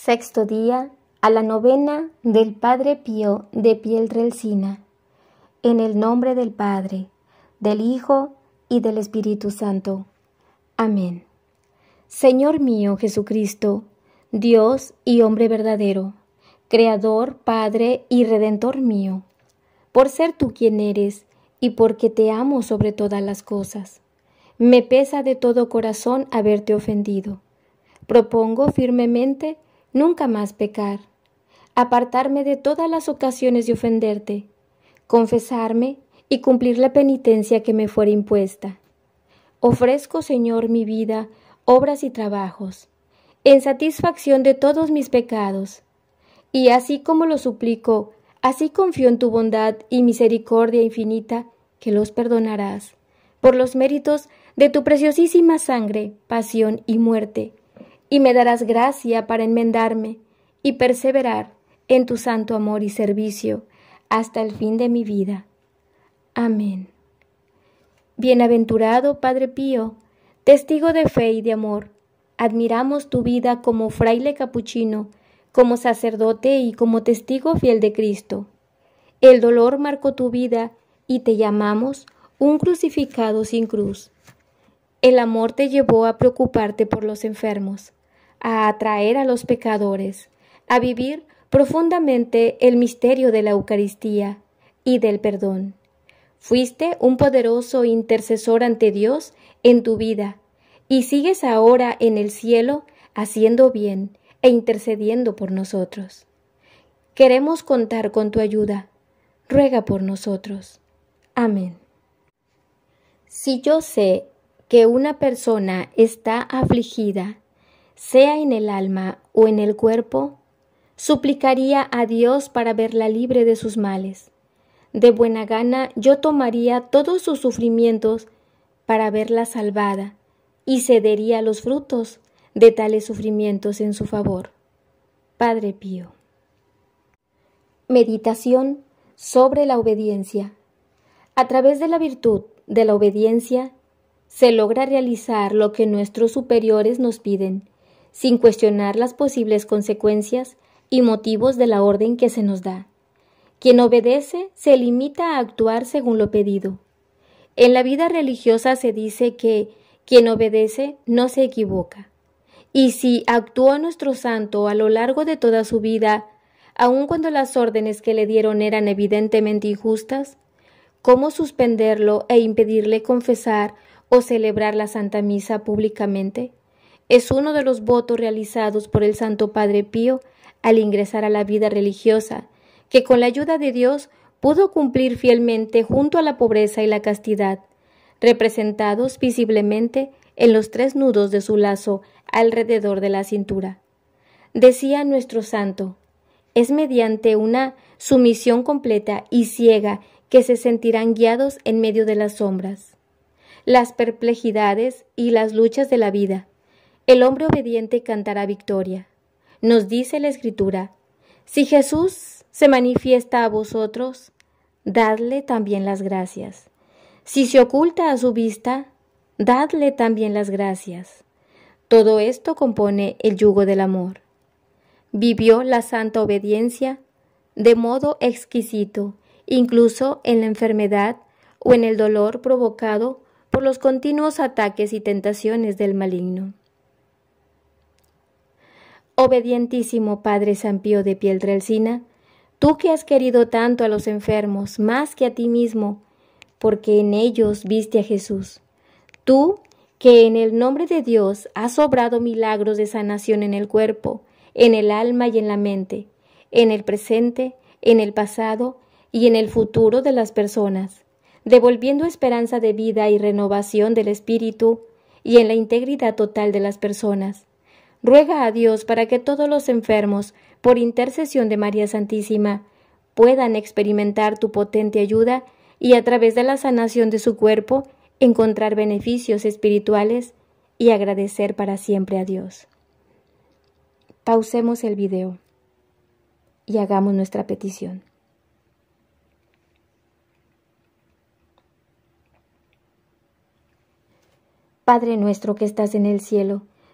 Sexto día a la novena del Padre Pío de Relsina, En el nombre del Padre, del Hijo y del Espíritu Santo. Amén. Señor mío Jesucristo, Dios y hombre verdadero, Creador, Padre y Redentor mío, por ser tú quien eres y porque te amo sobre todas las cosas. Me pesa de todo corazón haberte ofendido. Propongo firmemente nunca más pecar, apartarme de todas las ocasiones de ofenderte, confesarme y cumplir la penitencia que me fuera impuesta. Ofrezco, Señor, mi vida, obras y trabajos, en satisfacción de todos mis pecados, y así como lo suplico, así confío en tu bondad y misericordia infinita, que los perdonarás, por los méritos de tu preciosísima sangre, pasión y muerte, y me darás gracia para enmendarme y perseverar en tu santo amor y servicio hasta el fin de mi vida. Amén. Bienaventurado Padre Pío, testigo de fe y de amor, admiramos tu vida como fraile capuchino, como sacerdote y como testigo fiel de Cristo. El dolor marcó tu vida y te llamamos un crucificado sin cruz. El amor te llevó a preocuparte por los enfermos a atraer a los pecadores, a vivir profundamente el misterio de la Eucaristía y del perdón. Fuiste un poderoso intercesor ante Dios en tu vida y sigues ahora en el cielo haciendo bien e intercediendo por nosotros. Queremos contar con tu ayuda. Ruega por nosotros. Amén. Si yo sé que una persona está afligida, sea en el alma o en el cuerpo, suplicaría a Dios para verla libre de sus males. De buena gana yo tomaría todos sus sufrimientos para verla salvada y cedería los frutos de tales sufrimientos en su favor. Padre Pío. Meditación sobre la obediencia. A través de la virtud de la obediencia se logra realizar lo que nuestros superiores nos piden sin cuestionar las posibles consecuencias y motivos de la orden que se nos da. Quien obedece se limita a actuar según lo pedido. En la vida religiosa se dice que quien obedece no se equivoca. Y si actuó nuestro santo a lo largo de toda su vida, aun cuando las órdenes que le dieron eran evidentemente injustas, ¿cómo suspenderlo e impedirle confesar o celebrar la Santa Misa públicamente? Es uno de los votos realizados por el Santo Padre Pío al ingresar a la vida religiosa, que con la ayuda de Dios pudo cumplir fielmente junto a la pobreza y la castidad, representados visiblemente en los tres nudos de su lazo alrededor de la cintura. Decía nuestro santo, es mediante una sumisión completa y ciega que se sentirán guiados en medio de las sombras, las perplejidades y las luchas de la vida. El hombre obediente cantará victoria. Nos dice la Escritura, si Jesús se manifiesta a vosotros, dadle también las gracias. Si se oculta a su vista, dadle también las gracias. Todo esto compone el yugo del amor. Vivió la santa obediencia de modo exquisito, incluso en la enfermedad o en el dolor provocado por los continuos ataques y tentaciones del maligno. Obedientísimo Padre San Pío de Pieltrelcina, tú que has querido tanto a los enfermos, más que a ti mismo, porque en ellos viste a Jesús. Tú que en el nombre de Dios has obrado milagros de sanación en el cuerpo, en el alma y en la mente, en el presente, en el pasado y en el futuro de las personas, devolviendo esperanza de vida y renovación del espíritu y en la integridad total de las personas ruega a Dios para que todos los enfermos, por intercesión de María Santísima, puedan experimentar tu potente ayuda y a través de la sanación de su cuerpo encontrar beneficios espirituales y agradecer para siempre a Dios. Pausemos el video y hagamos nuestra petición. Padre nuestro que estás en el cielo,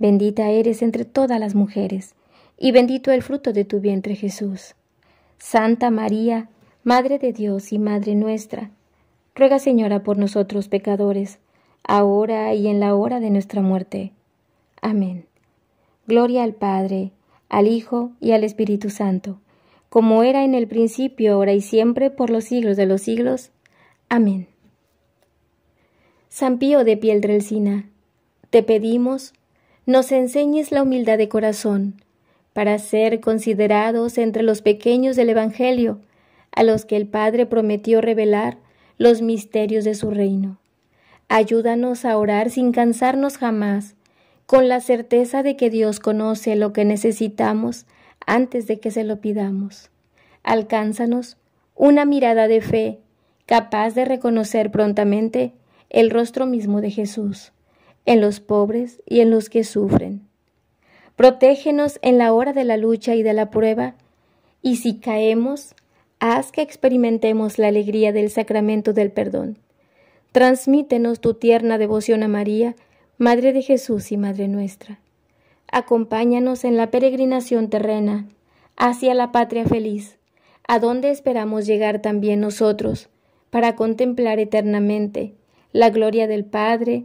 Bendita eres entre todas las mujeres, y bendito el fruto de tu vientre Jesús. Santa María, Madre de Dios y Madre nuestra, ruega Señora por nosotros pecadores, ahora y en la hora de nuestra muerte. Amén. Gloria al Padre, al Hijo y al Espíritu Santo, como era en el principio, ahora y siempre, por los siglos de los siglos. Amén. San Pío de Pieltrelcina, te pedimos, nos enseñes la humildad de corazón, para ser considerados entre los pequeños del Evangelio, a los que el Padre prometió revelar los misterios de su reino. Ayúdanos a orar sin cansarnos jamás, con la certeza de que Dios conoce lo que necesitamos antes de que se lo pidamos. Alcánzanos una mirada de fe capaz de reconocer prontamente el rostro mismo de Jesús en los pobres y en los que sufren. Protégenos en la hora de la lucha y de la prueba, y si caemos, haz que experimentemos la alegría del sacramento del perdón. Transmítenos tu tierna devoción a María, Madre de Jesús y Madre nuestra. Acompáñanos en la peregrinación terrena, hacia la patria feliz, a donde esperamos llegar también nosotros, para contemplar eternamente la gloria del Padre,